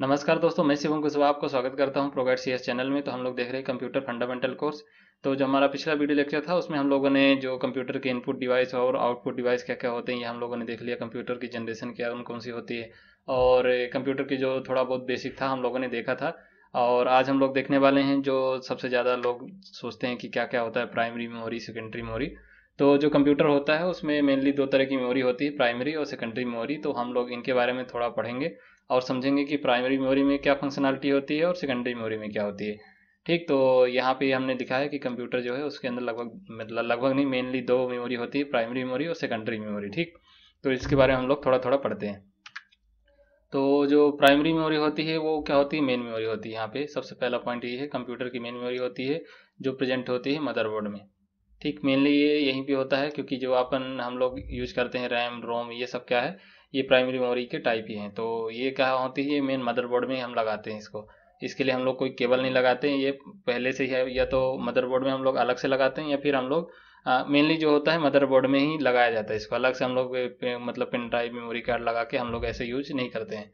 नमस्कार दोस्तों मैं शिवम कुशवा आपको स्वागत करता हूं प्रोगाइड सीएस चैनल में तो हम लोग देख रहे हैं कंप्यूटर फंडामेंटल कोर्स तो जो हमारा पिछला वीडियो लेक्चर था उसमें हम लोगों ने जो कंप्यूटर के इनपुट डिवाइस और आउटपुट डिवाइस क्या क्या होते हैं ये हम लोगों ने देख लिया कंप्यूटर की जनरेशन क्या कौन सी होती है और कंप्यूटर की जो थोड़ा बहुत बेसिक था हम लोगों ने देखा था और आज हम लोग देखने वाले हैं जो सबसे ज़्यादा लोग सोचते हैं कि क्या क्या होता है प्राइमरी मेमोरी सेकेंडरी मेमोरी तो जो कंप्यूटर होता है उसमें मेनली दो तरह की मेमोरी होती है प्राइमरी और सेकेंडरी मेमोरी तो हम लोग इनके बारे में थोड़ा पढ़ेंगे और समझेंगे कि प्राइमरी मेमोरी में क्या फंक्शनलिटी होती है और सेकेंडरी मेमोरी में क्या होती है ठीक तो यहाँ पे हमने दिखा है कि कंप्यूटर जो है उसके अंदर लगभग मतलब लगभग नहीं मेनली दो मेमोरी होती है प्राइमरी मेमोरी और सेकेंडरी मेमोरी ठीक तो इसके बारे में हम लोग थोड़ा थोड़ा पढ़ते हैं तो जो प्राइमरी मेमोरी होती है वो क्या होती है मेन मेमोरी होती है यहाँ पे सबसे पहला पॉइंट ये है कंप्यूटर की मेन मेमोरी होती है जो प्रेजेंट होती है मदरबोर्ड में ठीक मेनली ये यहीं पे होता है क्योंकि जो अपन हम लोग यूज करते हैं रैम रोम ये सब क्या है ये प्राइमरी मेमोरी के टाइप ही हैं तो ये क्या होती है ये मेन मदरबोर्ड में हम लगाते हैं इसको इसके लिए हम लोग कोई केबल नहीं लगाते हैं ये पहले से ही है या तो मदरबोर्ड में हम लोग अलग से लगाते हैं या फिर हम लोग मेनली जो होता है मदरबोर्ड में ही लगाया जाता है इसको अलग से हम लोग मतलब पेन ड्राइव मेमोरी कार्ड लगा के हम लोग ऐसे यूज नहीं करते हैं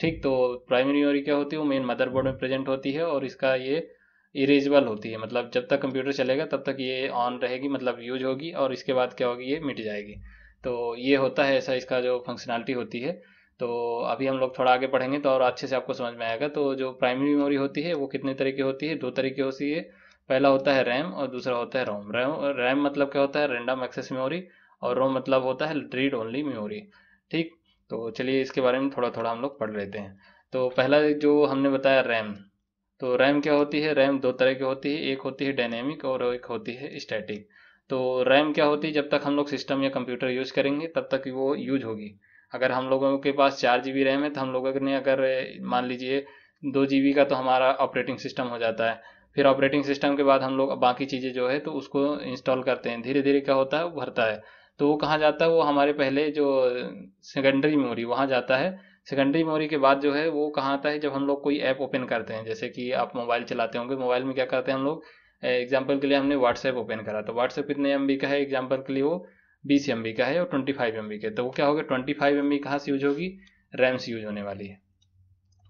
ठीक तो प्राइमरी मेमोरी क्या होती है वो मेन मदरबोर्ड में प्रेजेंट होती है और इसका ये इरेजबल होती है मतलब जब तक कंप्यूटर चलेगा तब तक ये ऑन रहेगी मतलब यूज होगी और इसके बाद क्या होगी ये मिट जाएगी तो ये होता है ऐसा इसका जो फंक्शनैलिटी होती है तो अभी हम लोग थोड़ा आगे पढ़ेंगे तो और अच्छे से आपको समझ में आएगा तो जो प्राइमरी मेमोरी होती है वो कितने तरह की होती है दो तरह की होती है पहला होता है रैम और दूसरा होता है रोम रैम रैम मतलब क्या होता है रेंडम एक्सेस मेमोरी और रोम मतलब होता है रीड ओनली मेमोरी ठीक तो चलिए इसके बारे में थोड़ा थोड़ा हम लोग पढ़ लेते हैं तो पहला जो हमने बताया रैम तो रैम क्या होती है रैम दो तरह की होती है एक होती है डायनेमिक और एक होती है स्टैटिक तो रैम क्या होती है जब तक हम लोग सिस्टम या कंप्यूटर यूज़ करेंगे तब तक वो यूज होगी अगर हम लोगों के पास चार जी रैम है तो हम लोगों ने अगर मान लीजिए दो जी का तो हमारा ऑपरेटिंग सिस्टम हो जाता है फिर ऑपरेटिंग सिस्टम के बाद हम लोग बाकी चीज़ें जो है तो उसको इंस्टॉल करते हैं धीरे धीरे क्या होता है वो भरता है तो वो कहाँ जाता है वो हमारे पहले जो सेकेंडरी मेमोरी वहाँ जाता है सेकेंडरी मेमोरी के बाद जो है वो कहाँ आता है जब हम लोग कोई ऐप ओपन करते हैं जैसे कि आप मोबाइल चलाते होंगे मोबाइल में क्या करते हैं हम लोग एग्जाम्पल के लिए हमने व्हाट्सएप ओपन करा तो व्हाट्सएप कितने एम का है एग्जाम्पल के लिए वो बीस एम का है और ट्वेंटी फाइव एम का है तो वो क्या होगा ट्वेंटी फाइव एम कहाँ से यूज होगी रैम से यूज होने वाली है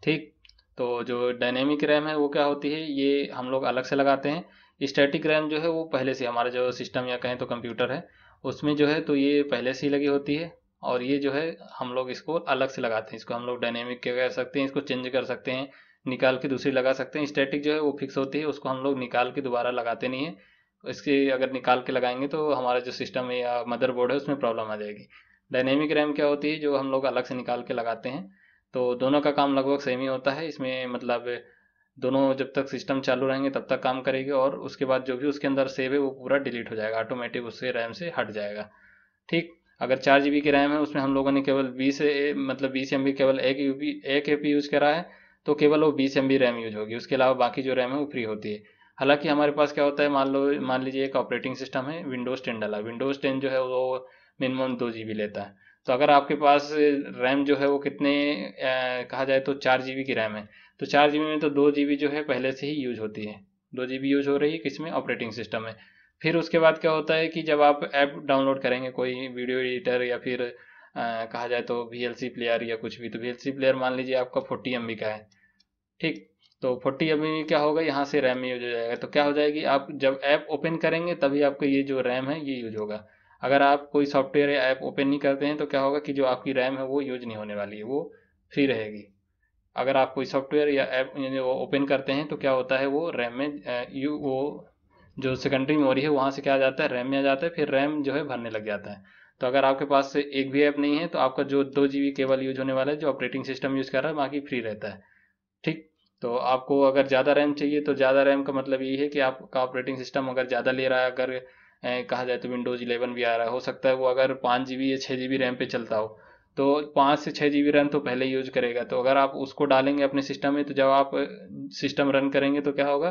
ठीक तो जो डायनेमिक रैम है वो क्या होती है ये हम लोग अलग से लगाते हैं स्टैटिक रैम जो है वो पहले से हमारा जो सिस्टम या कहें तो कंप्यूटर है उसमें जो है तो ये पहले से ही लगी होती है और ये जो है हम लोग इसको अलग से लगाते हैं इसको हम लोग डायनेमिक क्या सकते हैं इसको चेंज कर सकते हैं निकाल के दूसरी लगा सकते हैं स्टैटिक जो है वो फिक्स होती है उसको हम लोग निकाल के दोबारा लगाते नहीं है इसके अगर निकाल के लगाएंगे तो हमारा जो सिस्टम है या मदरबोर्ड है उसमें प्रॉब्लम आ जाएगी डायनेमिक रैम क्या होती है जो हम लोग अलग से निकाल के लगाते हैं तो दोनों का काम लगभग सेम ही होता है इसमें मतलब दोनों जब तक सिस्टम चालू रहेंगे तब तक काम करेगी और उसके बाद जो भी उसके अंदर सेव है वो पूरा डिलीट हो जाएगा ऑटोमेटिक उससे रैम से हट जाएगा ठीक अगर चार जी की रैम है उसमें हम लोगों ने केवल बीस मतलब बीस एम केवल एक यू एक ए यूज़ करा है तो केवल वो बीस एम रैम यूज होगी उसके अलावा बाकी जो रैम है वो फ्री होती है हालांकि हमारे पास क्या होता है मान लो मान लीजिए एक ऑपरेटिंग सिस्टम है विंडोज़ टेन डाला विंडोज़ टेन जो है वो मिनिमम दो जी लेता है तो अगर आपके पास रैम जो है वो कितने आ, कहा जाए तो चार जी की रैम है तो चार जी में तो दो जी जो है पहले से ही यूज होती है दो जी यूज हो रही है किसमें ऑपरेटिंग सिस्टम है फिर उसके बाद क्या होता है कि जब आप ऐप डाउनलोड करेंगे कोई वीडियो एडिटर या फिर आ, कहा जाए तो वी प्लेयर या कुछ भी तो वी प्लेयर मान लीजिए आपका फोर्टी एम का है ठीक तो फोर्टी एम क्या होगा यहाँ से रैम में यूज हो जाएगा तो क्या हो जाएगी आप जब ऐप ओपन करेंगे तभी आपको ये जो रैम है ये यूज होगा अगर आप कोई सॉफ्टवेयर या ऐप ओपन नहीं करते हैं तो क्या होगा कि जो आपकी रैम है वो यूज नहीं होने वाली है वो फ्री रहेगी अगर आप कोई सॉफ्टवेयर या ऐप वो ओपन करते हैं तो क्या होता है वो रैम में यू वो जो सेकेंडरी मेमोरी है वहाँ से क्या आ जाता है रैम में आ जाता है फिर रैम जो है भरने लग जाता है तो अगर आपके पास एक भी ऐप नहीं है तो आपका जो दो जी केबल यूज होने वाला है जो ऑपरेटिंग सिस्टम यूज़ कर रहा है बाकी फ्री रहता है ठीक तो आपको अगर ज़्यादा रैम चाहिए तो ज़्यादा रैम का मतलब यही है कि आपका ऑपरेटिंग सिस्टम अगर ज़्यादा ले रहा है अगर कहा जाए तो विंडोज़ इलेवन भी आ रहा है हो सकता है वो अगर पाँच जी या छः जी रैम पे चलता हो तो पाँच से छः जी रैम तो पहले यूज करेगा तो अगर आप उसको डालेंगे अपने सिस्टम में तो जब आप सिस्टम रन करेंगे तो क्या होगा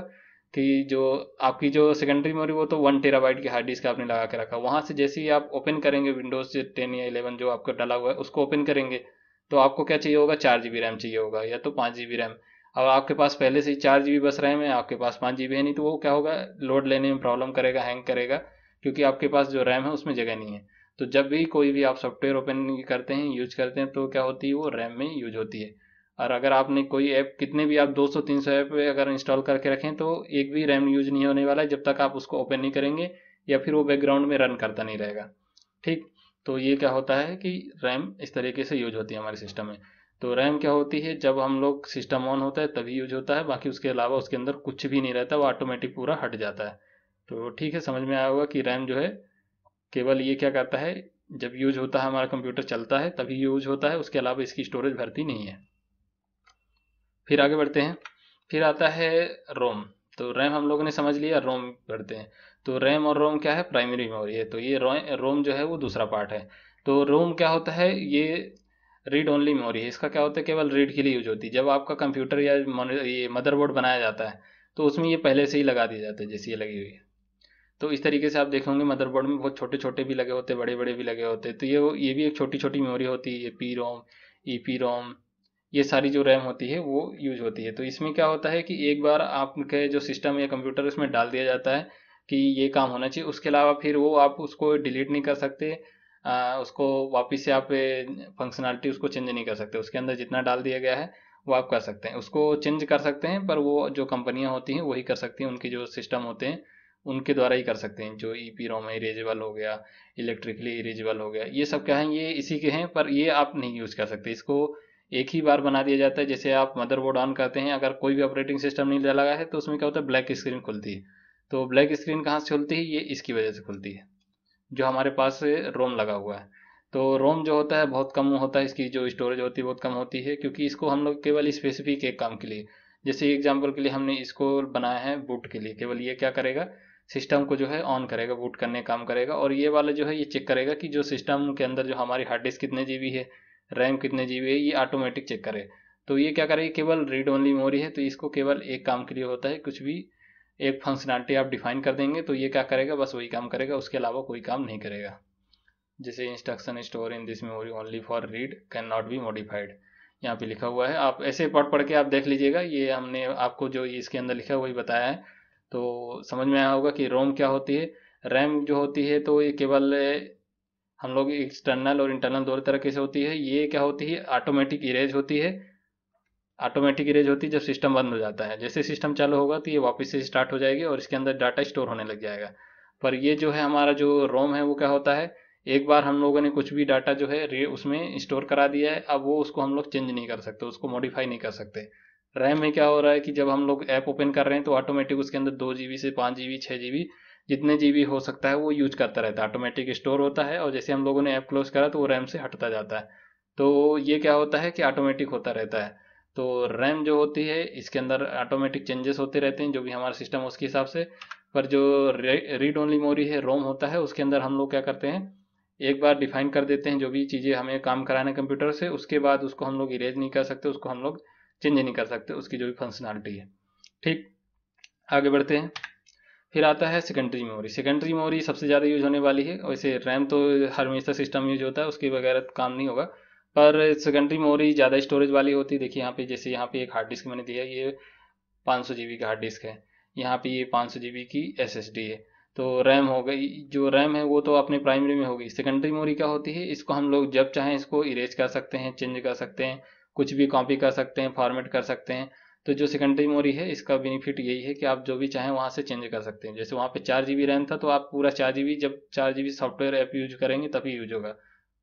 कि जो आपकी जो सेकेंडरी मेमोरी वो तो वन टेराबाइट की हार्ड डिस्क आपने लगा के रखा वहाँ से जैसे ही आप ओपन करेंगे विंडोज़ टेन या इलेवन जो आपका डाला हुआ है उसको ओपन करेंगे तो आपको क्या चाहिए होगा चार जी रैम चाहिए होगा या तो पाँच जी रैम अब आपके पास पहले से ही चार जी बस रैम है आपके पास पाँच जी है नहीं तो वो क्या होगा लोड लेने में प्रॉब्लम करेगा हैंग करेगा क्योंकि आपके पास जो रैम है उसमें जगह नहीं है तो जब भी कोई भी आप सॉफ्टवेयर ओपन करते हैं यूज करते हैं तो क्या होती है वो रैम में यूज होती है और अगर आपने कोई ऐप कितने भी आप 200-300 ऐप अगर इंस्टॉल करके रखें तो एक भी रैम यूज नहीं होने वाला है जब तक आप उसको ओपन नहीं करेंगे या फिर वो बैकग्राउंड में रन करता नहीं रहेगा ठीक तो ये क्या होता है कि रैम इस तरीके से यूज होती है हमारे सिस्टम में तो रैम क्या होती है जब हम लोग सिस्टम ऑन होता है तभी यूज होता है बाकी उसके अलावा उसके अंदर कुछ भी नहीं रहता वो ऑटोमेटिक पूरा हट जाता है तो ठीक है समझ में आया होगा कि रैम जो है केवल ये क्या करता है जब यूज होता है हमारा कंप्यूटर चलता है तभी यूज होता है उसके अलावा इसकी स्टोरेज भरती नहीं है फिर आगे बढ़ते हैं फिर आता है रोम तो रैम हम लोगों ने समझ लिया रोम बढ़ते हैं तो रैम और रोम क्या है प्राइमरी मेमोरी है तो ये रोम जो है वो दूसरा पार्ट है तो रोम क्या होता है ये रीड ओनली मेमोरी है इसका क्या होता है केवल रीड के लिए यूज होती है जब आपका कंप्यूटर या ये मदरबोर्ड बनाया जाता है तो उसमें ये पहले से ही लगा दिया जाता है जैसे ये लगी हुई है तो इस तरीके से आप देखेंगे मदरबोर्ड में बहुत छोटे छोटे भी लगे होते बड़े बड़े भी लगे होते तो ये ये भी एक छोटी छोटी मेमोरी होती है ये P ROM E P ROM ये सारी जो रैम होती है वो यूज होती है तो इसमें क्या होता है कि एक बार आपके जो सिस्टम या कंप्यूटर उसमें डाल दिया जाता है कि ये काम होना चाहिए उसके अलावा फिर वो आप उसको डिलीट नहीं कर सकते आ, उसको वापस से आप फंक्शनलिटी उसको चेंज नहीं कर सकते उसके अंदर जितना डाल दिया गया है वो आप कर सकते हैं उसको चेंज कर सकते हैं पर वो जो कंपनियां होती हैं वही कर सकती हैं उनके जो सिस्टम होते हैं उनके द्वारा ही कर सकते हैं जो ई पी रोम इरेजेबल हो गया इलेक्ट्रिकली इरेजेबल हो गया ये सब क्या है ये इसी के हैं पर ये आप नहीं यूज़ कर सकते इसको एक ही बार बना दिया जाता है जैसे आप मदरबोर्ड ऑन करते हैं अगर कोई भी ऑपरेटिंग सिस्टम नहीं डाला है तो उसमें क्या होता है ब्लैक स्क्रीन खुलती है तो ब्लैक स्क्रीन कहाँ से खुलती है ये इसकी वजह से खुलती है जो हमारे पास रोम लगा हुआ है तो रोम जो होता है बहुत कम होता है इसकी जो स्टोरेज होती है बहुत कम होती है क्योंकि इसको हम लोग केवल स्पेसिफिक एक काम के लिए जैसे एग्जाम्पल के लिए हमने इसको बनाया है बूट के लिए केवल ये क्या करेगा सिस्टम को जो है ऑन करेगा बूट करने काम करेगा और ये वाला जो है ये चेक करेगा कि जो सिस्टम के अंदर जो हमारी हार्ड डिस्क कितने जीबी है रैम कितने जीबी है ये ऑटोमेटिक चेक करे तो ये क्या करेगा केवल रीड ओनली मेमोरी है तो इसको केवल एक काम के लिए होता है कुछ भी एक फंक्शनलिटी आप डिफाइन कर देंगे तो ये क्या करेगा बस वही काम करेगा उसके अलावा कोई काम नहीं करेगा जैसे instruction store in this memory only for read can not be modified यहाँ पे लिखा हुआ है आप ऐसे पढ़ पढ़ के आप देख लीजिएगा ये हमने आपको जो इसके अंदर लिखा वही बताया है तो समझ में आया होगा कि रोम क्या होती है रैम जो होती है तो ये केवल हम लोग एक्सटर्नल और इंटरनल दोनों तरीके से होती है ये क्या होती है ऑटोमेटिक इरेज होती है ऑटोमेटिक इरेज होती है जब सिस्टम बंद हो जाता है जैसे सिस्टम चालू होगा तो ये वापस से स्टार्ट हो जाएगी और इसके अंदर डाटा स्टोर होने लग जाएगा पर ये जो है हमारा जो रोम है वो क्या होता है एक बार हम लोगों ने कुछ भी डाटा जो है उसमें स्टोर करा दिया है अब वो उसको हम लोग चेंज नहीं कर सकते उसको मॉडिफाई नहीं कर सकते रैम में क्या हो रहा है कि जब हम लोग ऐप ओपन कर रहे हैं तो ऑटोमेटिक उसके अंदर दो जी से पाँच जी बी छः जी जितने जी हो सकता है वो यूज करता रहता है ऑटोमेटिक स्टोर होता है और जैसे हम लोगों ने ऐप क्लोज करा तो वो रैम से हटता जाता है तो ये क्या होता है कि ऑटोमेटिक होता रहता है तो रैम जो होती है इसके अंदर ऑटोमेटिक चेंजेस होते रहते हैं जो भी हमारा सिस्टम है उसके हिसाब से पर जो रीड ओनली मोरी है रोम होता है उसके अंदर हम लोग क्या करते हैं एक बार डिफाइन कर देते हैं जो भी चीज़ें हमें काम कराना है कंप्यूटर से उसके बाद उसको हम लोग इरेज नहीं कर सकते उसको हम लोग चेंज नहीं कर सकते उसकी जो भी फंक्शनलिटी है ठीक आगे बढ़ते हैं फिर आता है सेकेंडरी मेमोरी सेकेंडरी मेमोरी सबसे ज़्यादा यूज होने वाली है वैसे रैम तो हर हमेशा सिस्टम यूज होता है उसके बगैर काम नहीं होगा पर सेकेंडरी मेमोरी ज़्यादा स्टोरेज वाली होती है देखिए यहाँ पे जैसे यहाँ पे एक हार्ड डिस्क मैंने दिया ये पाँच सौ की हार्ड डिस्क है यहाँ पे ये पाँच सौ की एस है तो रैम हो गई जो रैम है वो तो अपने प्राइमरी में होगी सेकेंडरी मेमोरी क्या होती है इसको हम लोग जब चाहें इसको इरेज कर सकते हैं चेंज कर सकते हैं कुछ भी कॉपी कर सकते हैं फॉर्मेट कर सकते हैं तो जो सेकेंडरी मेमोरी है इसका बेनिफिट यही है कि आप जो भी चाहें वहाँ से चेंज कर सकते हैं जैसे वहाँ पे चार जी रैम था तो आप पूरा चार जी जब चार जी सॉफ्टवेयर ऐप यूज करेंगे तभी यूज होगा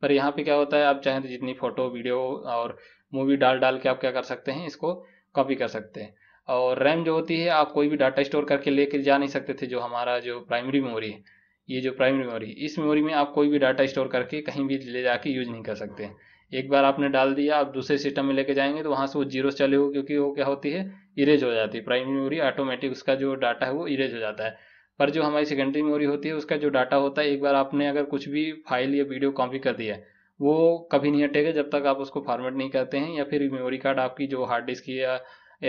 पर यहाँ पे क्या होता है आप चाहें तो जितनी फ़ोटो वीडियो और मूवी डाल डाल के आप क्या कर सकते हैं इसको कॉपी कर सकते हैं और रैम जो होती है आप कोई भी डाटा स्टोर करके लेके जा नहीं सकते थे जो हमारा जो प्राइमरी मेमोरी है ये जो प्राइमरी मेमोरी इस मेमोरी में आप कोई भी डाटा स्टोर करके कहीं भी ले जाके यूज नहीं कर सकते एक बार आपने डाल दिया आप दूसरे सिस्टम में लेके जाएंगे तो वहाँ से वो जीरो चले हो क्योंकि वो क्या होती है इरेज हो जाती है प्राइमरी मेमोरी ऑटोमेटिक उसका जो डाटा है वो इरेज हो जाता है पर जो हमारी सेकेंडरी मेमोरी होती है उसका जो डाटा होता है एक बार आपने अगर कुछ भी फाइल या वीडियो कॉपी कर दिया है वो कभी नहीं हटेगा जब तक आप उसको फॉर्मेट नहीं करते हैं या फिर मेमोरी कार्ड आपकी जो हार्ड डिस्क या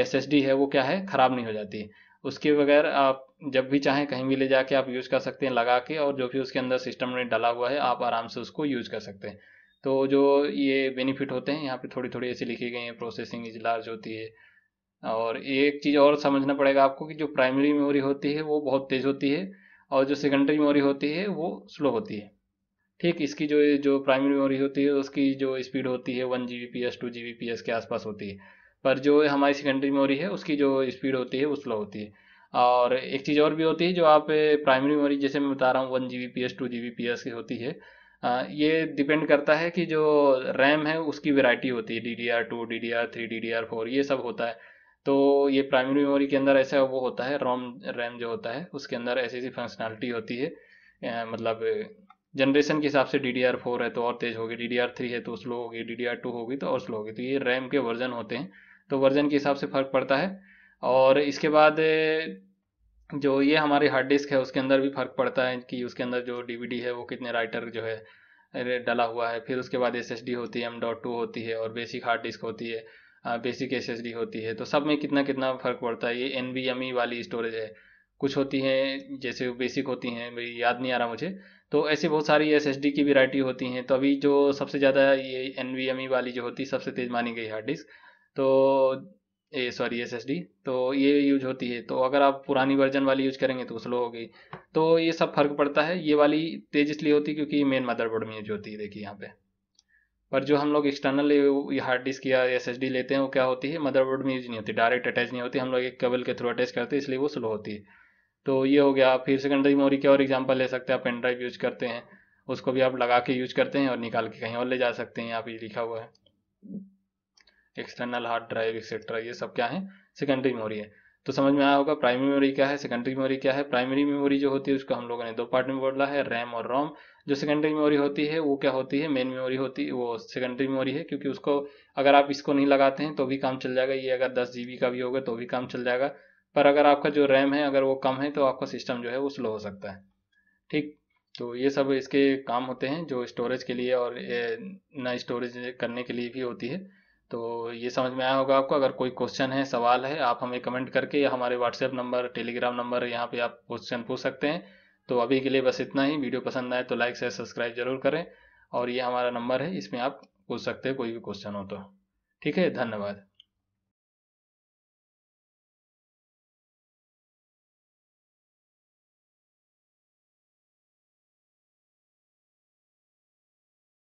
एस है वो क्या है ख़राब नहीं हो जाती उसके बगैर आप जब भी चाहें कहीं भी ले जाके आप यूज़ कर सकते हैं लगा के और जो भी उसके अंदर सिस्टम में डाला हुआ है आप आराम से उसको यूज़ कर सकते हैं तो जो ये बेनिफिट होते हैं यहाँ पे थोड़ी थोड़ी ऐसी लिखी गई हैं प्रोसेसिंग इज लार्ज होती है और एक चीज़ और समझना पड़ेगा आपको कि जो प्राइमरी मेमोरी होती है वो बहुत तेज़ होती है और जो सेकेंडरी मेमोरी होती है वो स्लो होती है ठीक इसकी जो जो प्राइमरी मेमोरी होती है उसकी जो स्पीड होती है one G B P S two G B P S के आसपास होती है पर जो हमारी सेकेंडरी मेमोरी है उसकी जो स्पीड होती है वो स्लो होती है और एक चीज़ और भी होती है जो आप प्राइमरी मेमोरी जैसे मैं बता रहा हूँ one G B P S two G B P S की होती है ये डिपेंड करता है कि जो रैम है उसकी वेराइटी होती है D D R two D D R three D D R four ये सब होता है तो ये प्राइमरी मेमोरी के अंदर ऐसा वो होता है रोम रैम जो होता है उसके अंदर ऐसी ऐसी फंक्शनैलिटी होती है मतलब जनरेशन के हिसाब से डी डी आर फोर है तो और तेज़ होगी डी डी आर थ्री है तो स्लो होगी डी डी आर टू होगी तो और स्लो होगी तो ये रैम के वर्जन होते हैं तो वर्जन के हिसाब से फ़र्क पड़ता है और इसके बाद जो ये हमारी हार्ड डिस्क है उसके अंदर भी फ़र्क पड़ता है कि उसके अंदर जो डी है वो कितने राइटर जो है डला हुआ है फिर उसके बाद एस होती है एम डॉट टू होती है और बेसिक हार्ड डिस्क होती है बेसिक एस होती है तो सब में कितना कितना फ़र्क पड़ता है ये एन e वाली स्टोरेज है कुछ होती हैं जैसे बेसिक होती हैं मेरी याद नहीं आ रहा मुझे तो ऐसे बहुत सारी एस की वैरायटी होती हैं तो अभी जो सबसे ज़्यादा ये एन e वाली जो होती है सबसे तेज़ मानी गई हार्ड डिस्क तो a sorry S S D तो ये यूज होती है तो अगर आप पुरानी वर्जन वाली यूज करेंगे तो स्लो होगी तो ये सब फर्क पड़ता है ये वाली तेज इसलिए होती है क्योंकि मेन मदरबोर्ड में यूज होती है देखिए यहाँ पे पर जो हम लोग एक्सटर्नल हार्ड डिस्क या एस लेते हैं वो क्या होती है मदरबोर्ड में यूज नहीं होती डायरेक्ट अटैच नहीं होती हम लोग एक केबल के थ्रू अटैच करते हैं इसलिए वो स्लो होती है तो ये हो गया फिर सेकेंडरी मेमोरी के और एग्जाम्पल ले सकते हैं आप पेन ड्राइव यूज करते हैं उसको भी आप लगा के यूज करते हैं और निकाल के कहीं और ले जा सकते हैं यहाँ पे लिखा हुआ है एक्सटर्नल हार्ड ड्राइव एक्सेट्रा ये सब क्या है सेकेंडरी मेमोरी है तो समझ में आया होगा प्राइमरी मेमोरी क्या है सेकेंडरी मेमोरी क्या है प्राइमरी मेमोरी जो होती है उसको हम लोगों ने दो पार्ट में बोला है रैम और रोम जो सेकेंडरी मेमोरी होती है वो क्या होती है मेन मेमोरी होती है वो सेकेंडरी मेमोरी है क्योंकि उसको अगर आप इसको नहीं लगाते हैं तो भी काम चल जाएगा ये अगर दस जी का भी होगा तो भी काम चल जाएगा पर अगर आपका जो रैम है अगर वो कम है तो आपका सिस्टम जो है वो स्लो हो सकता है ठीक तो ये सब इसके काम होते हैं जो स्टोरेज के लिए और ना स्टोरेज करने के लिए भी होती है तो ये समझ में आया होगा आपको अगर कोई क्वेश्चन है सवाल है आप हमें कमेंट करके या हमारे व्हाट्सएप नंबर टेलीग्राम नंबर यहाँ पे आप क्वेश्चन पूछ सकते हैं तो अभी के लिए बस इतना ही वीडियो पसंद आए तो लाइक शेयर सब्सक्राइब जरूर करें और ये हमारा नंबर है इसमें आप पूछ सकते हैं कोई भी क्वेश्चन हो तो ठीक है धन्यवाद